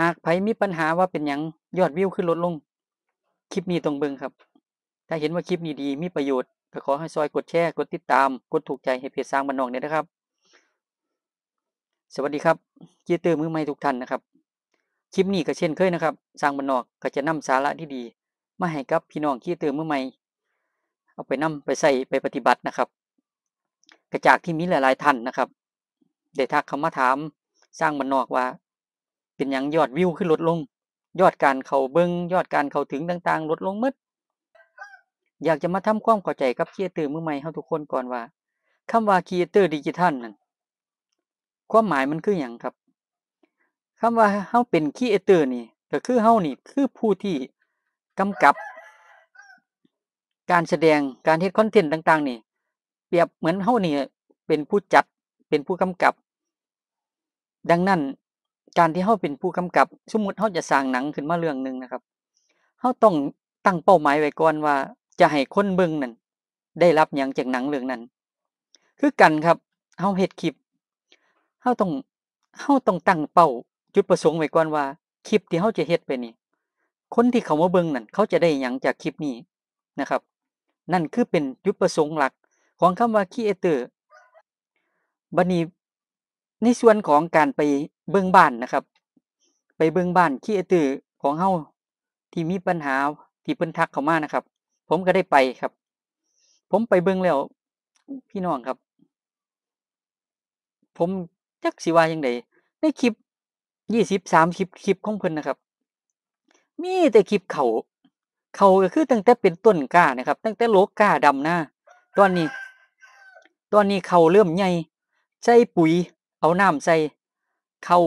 หากไผมีปัญหาว่าเป็นอยังยอดวิวขึ้นลดลง คลิปนี้ตรงเบิงครับ ถ้าเห็นว่าคลิปนี้ดีมีประโยชน์ก็ขอให้ซอยกดแชร์ กดติดตามกดถูกใจให้เพจสร้างบันนองเนี่ยนะครับ สวัสดีครับเจียเตอร์มือใหม่ทุกท่านนะครับคลิปนี้ก็เช่นเคยนะครับ สร้างบันนอกก็จะนำสาระที่ดีมาให้กับพี่น้องเจียเตอร์มือใหม่ เอาไปนำไปใส่ไปปฏิบัตินะครับ กระจากที่มีหลาย ๆ ท่านนะครับได้ทักคำมาถามสร้างบันนอกว่า็นอย่างยอดวิวขึ้นลดลง ยอดการเขาเบิงยอดการเขาถึงต่างๆ ลดลงมืดอยากจะมาทำความเข้าใจกับเคียอเตอร์มือใหม่เฮาทุกคนก่อนว่า คำว่าเคียอเตอร์ดิจิทัลนั่นความหมายมันคืออย่างครับ คำว่าเฮาเป็นเคียอเตอร์นี่ก็คือเฮานี่คือผู้ที่กำกับการแสดงการเฮ็ดคอนเทนต์ต่างๆนี่ เปรียบเหมือนเฮานี่เป็นผู้จัดเป็นผู้กำกับ ดังนั้นการที่เขาเป็นผู้กำกับสมมติเขาจะสร้างหนังขึ้นมาเรื่องหนึ่งนะครับเขาต้องตั้งเป้าหมายไว้ก่อนว่าจะให้คนเบิ่งนั่นได้รับอย่างจากหนังเรื่องนั้น คือกันครับเขาเหตุคลิปเขาต้องเขาต้องตั้งเป้าจุดประสงค์ไว้ก่อนว่า คลิปที่เขาจะเหตุไปนี่คนที่เขามาเบิ่งนั่นเขาจะได้อย่างจากคลิปนี้นะครับ นั่นคือเป็นจุดประสงค์หลักของคำว่าคีเอเตอร์บันนี้ในส่วนของการไปเบื้องบ้านนะครับ ไปเบื้องบ้านขี้อตือของเฮาที่มีปัญหาที่เพิ่นทักเข้ามานะครับ ผมก็ได้ไปครับ ผมไปเบื้องแล้ว พี่น้องครับ ผม จัก สิว่ายังไงในคลิปยี่สิบสามคลิปคลิปของเพิ่นนะครับ มีแต่คลิปเขา เขาก็คือตั้งแต่เป็นต้นกล้านะครับ ตั้งแต่โลกกล้า ดำหน้า ตอน นี้ ตอนนี้เขาเริ่มใหญ่ใส่ปุ๋ยเอาน้ำใส่เขา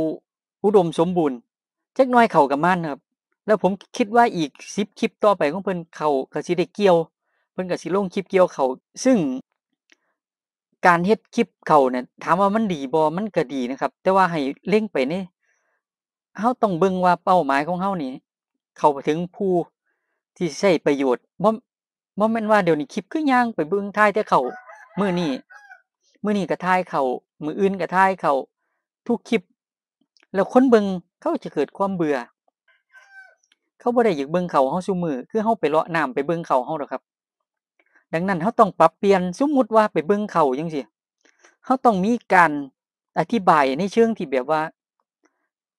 อุดมสมบูรณ์ จักน้อยเขากับม่านครับ แล้วผมคิดว่าอีกซิปคลิป ต่อไปของเพิ่นเขากับสิได้เกี่ยวเพิ่นกับสิลงคลิปเกี่ยวเขาซึ่งการเฮ็ดคลิปเขาเนี่ยถามว่ามันดีบอมันก็ดี นะ ครับ แต่ว่าให้เล่งไป นี่เฮาต้อง เบิ่งว่าเป้าหมายของเฮานี่ เข้าไป ถึง ผู้ ที่ใช้ประโยชน์บ่บ่แม่นว่าเดี๋ยวนี้คลิปคือย่างไปเบิ่งท้ายแต่เขามื้อนี้มื้อนี้ก็ท้ายเขามื้ออื่นก็ท้ายเขาทุกคลิปแล้วคนเบิงเขาจะเกิดความเบื่อ เขาบ่ได้อยากเบิงเขาเฮาซุมือคือเฮาไปเลาะน้ำไปเบิงเขาเฮาดอกครับ ดังนั้นเฮาต้องปรับเปลี่ยนสมมุติว่าไปเบิงเขาจังซี่เฮาต้องมีการอธิบายในเชิงที่แบบว่า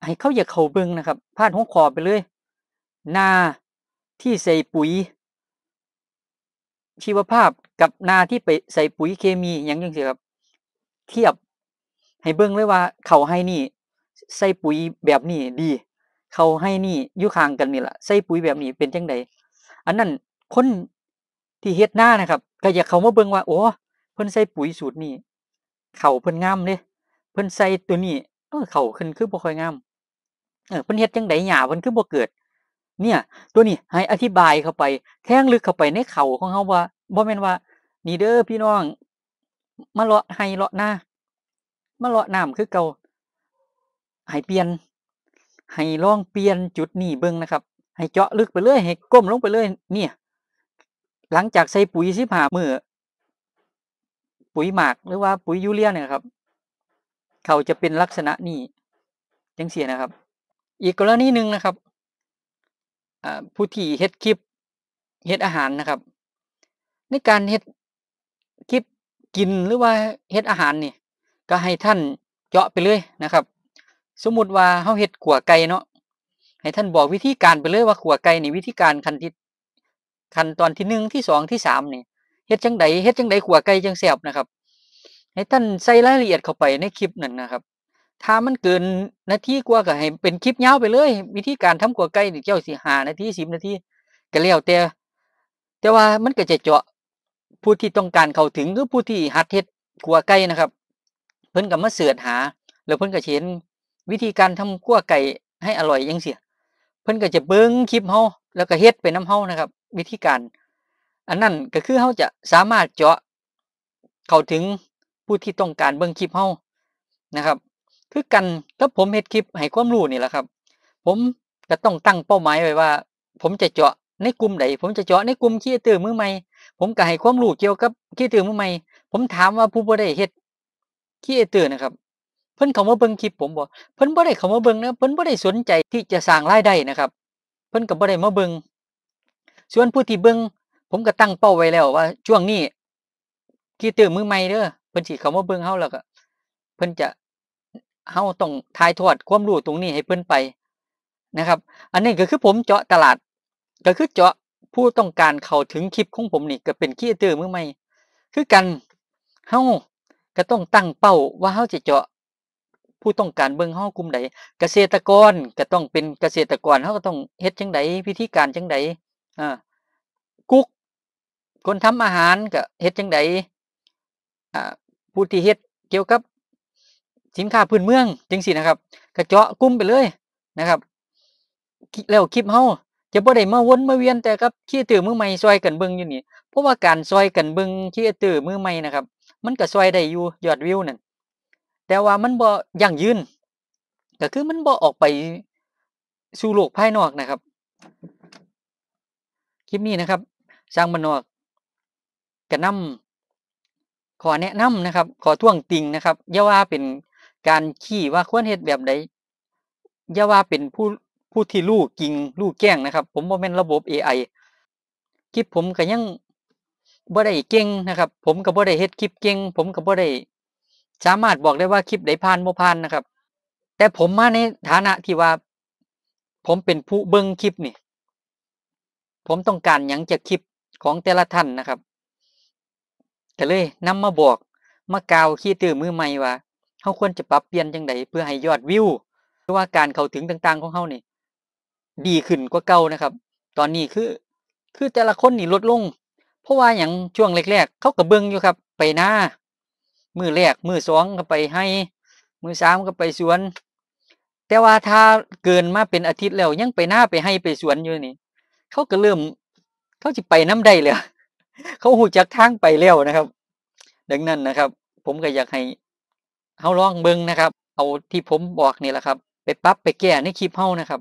ให้เขาอยากเข้าเบิงนะครับ พาดหัวคอไปเลย นาที่ใส่ปุ๋ย ชีวภาพกับนาที่ไปใส่ปุ๋ยเคมีอย่างจังซี่ครับ เทียบให้เบิ่งเลยว่าเขาให้นี่ใส่ปุ๋ยแบบนี้ดี เขาให้นี่อยู่ข้างกันนี่แหละใส่ปุ๋ยแบบนี้เป็นจังไดอันนั้นคนที่เฮ็ดหน้านะครับก็อยากเขามาเบิ่งว่าโอ้เพิ่นใส่ปุ๋ยสูตรนี้เข่าเพิ่นงามเลยเพิ่นใส่ตัวนี้เออเข่าขึ้นคือบ่ค่อยงามเออเพิ่นเฮ็ดจังไดหยาเพิ่นคือบ่เกิด เนี่ย ตัวนี้ให้อธิบายเข้าไปแทงลึกเข้าไปในเข่าของเฮาว่าบ่แม่นว่า นี่เด้อพี่น้อง มาเลาะให้เลาะหน้ามาเลาะน้ำคือเก่าให้ เปลี่ยน ให้ลองเปลี่ยนจุดนี้เบิ้งนะครับ ให้เจาะลึกไปเรื่อยให้ก้มลงไปเรื่อยเนี่ย หลังจากใส่ปุ๋ยสิบห้ามือ ปุ๋ยหมากหรือว่าปุ๋ยยูเรียเนี่ยครับ เขาจะเป็นลักษณะนี้จังเสียนะครับ อีกกรณีหนึ่งนะครับผู้ที่เฮ็ดคลิปเฮ็ดอาหารนะครับ ในการเฮ็ดคลิปกินหรือว่าเฮ็ดอาหารนี่ก็ให้ท่านเจาะไปเลยนะครับสมมติว่าเขาเห็ดขัวไก่เนาะให้ท่านบอกวิธีการไปเลยว่าขัวไก่นี่วิธีการขั้นที่ขั้นตอนที่หนึ่งที่สองที่สามนี่เห็ดจังไดเห็ดจังไดขัวไก่จังแสบนะครับ ให้ท่านใส่รายละเอียดเข้าไปในคลิปนั่นนะครับ ถ้ามันเกินนาทีกว่าก็ให้เป็นคลิปยาวไปเลยวิธีการทำขัวไก่นี่เจ้าส่หานาทีสิบนาทีก็แล้วแต่แต่ว่ามันก็จะเจาะผู้ที่ต้องการเข้าถึงหรือผู้ที่หัดเห็ด ขัวไก่นะครับเพิ่นกับมาเสือดหา แล้วเพิ่นก็เช็นวิธีการทำคั้วไก่ให้อร่อยยังเสียเพิ่นก็จะเบิ้งคลิปเฮาแล้วก็เฮ็ดไปน้ำเฮานะครับ วิธีการ อันนั้นก็คือเฮาจะสามารถเจาะเข้าถึงผู้ที่ต้องการเบิ้งคลิปเฮานะครับคือกันถ้าผมเฮ็ดคลิปให้ความรู้นี่แหละครับ ผมก็ต้องตั้งเป้าหมายไว้ว่า ผมจะเจาะในกลุ่มไหนผมจะเจาะในกลุ่มขี้ตื่์มือใหม่ผมก็ให้ความรู้เกี่ยวกับขี้ตื่์มือใหม่ผมถามว่าผู้บ่ได้เฮ็ดขี้ตื่์นะครับเพิ่นเขามาเบิ่งคลิปผมบอกเพิ่นบ่ได้เขามาเบิ่งนะเพิ่นบ่ได้สนใจที่จะสร้างรายได้นะครับเพิ่นก็บ่ได้มาเบิ่งส่วนผู้ที่เบิ่งผมก็ตั้งเป้าไว้แล้ว ว่า ช่วงนี้กี่ตื่นมือใหม่เด้อเพิ่นสิเขามาเบิ่งเฮาแล้วก็เพิ่นจะเฮาต้องถ่ายทอดความรู้ตรงนี้ให้เพิ่นไปนะครับ อันนี้ก็คือผมเจาะตลาดก็คือเจาะผู้ต้องการเข้าถึงคลิปของผมนี่ก็เป็นคีเตอร์มือใหม่คือกันเฮาก็ต้องตั้งเป้าว่าเฮาจะเจาะผู้ต้องการ เบิ่งเฮากลุ่มใดเกษตรกรก็ต้องเป็นเกษตรกรเฮาก็ต้องเฮ็ดจังไดวิธีการจังไดอ่ากุ๊ก คนทำอาหารก็เฮ็ดจังไดอ่าผู้ที่เฮ็ดเกี่ยวกับ สินค้าพื้นเมืองจังซี่นะครับ กระเจาะกลุ่มไปเลยนะครับแล้วคลิปเฮาจะบ่ได้มาวนมาเวียนแต่กับขี้ตื่อมือใหม่ซอยกันเบิ่งอยู่นี่เพราะว่าการซอยกันเบิ่งขี้ตื่อมือใหม่นะครับ มันก็ซอยได้อยู่ยอดวิวนั่นแต่ว่ามันบ่ยั่งยืนก็คือมันบ่ออกไปสู่โลกภายนอกนะครับ คลิปนี้นะครับสร้างมันนอกกระนำ ขอแนะนำนะครับ ขอท่วงติงนะครับอย่าว่าเป็นการขี้ว่าควรเหตุแบบใดอย่าว่าเป็นผู้ผู้ที่ลูกกิงลูกแกล้งนะครับผมบ่แม่นระบบ AI คลิปผมก็ยังบ่ได้เก่งนะครับ ผมก็บ่ได้เฮ็ดคลิปเก่งผมก็บ่ได้สามารถบอกได้ว่าคลิปไหนผ่านโมพานนะครับ แต่ผมมาในฐานะที่ ว่า ผมเป็นผู้เบิ้งคลิปนี่ผมต้องการยังจะคลิปของแต่ละท่านนะครับก็เลย นำมา บอก มากาว ขี้ ตื้อมือใหม่ว่าเขาควรจะปรับเปลี่ยนยังไงเพื่อให้ยอดวิว หรือว่าการ เข้าถึงต่าง ๆของเขานี่ดีขึ้นกว่าเก่านะครับ ตอนนี้คือ คือแต่ละคนนี่ลดลง เพราะว่าอย่างช่วงแรกๆเขาก็เบิ้งอยู่ครับ ไปหน้ามือแรกมือสองก็ไปให้มือสามก็ไปสวน แต่ว่าถ้าเกินมาเป็นอาทิตย์แล้วยังไปหน้าไปให้ไปสวนอยู่นี่เขาก็เริ่มเขาจะไปน้ำได้เลยเขาหูจักทางไปแล้วนะครับ ดังนั้นนะครับ ผมก็อยากให้เขาลองเบิ้งนะครับ เอาที่ผมบอกนี่แหละครับ ไปปรับไปแก้ในคลิปเฮานะครับ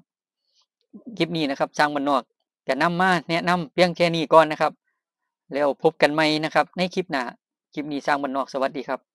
คลิปนี้นะครับสร้างบันนอกต่นำมาแนะนำเพียงแค่นี้ก่อนนะครับ แล้วพบกันใหม่นะครับ ในคลิปหน้าคลิปนี้สร้างบนนอกสวัสดีครับ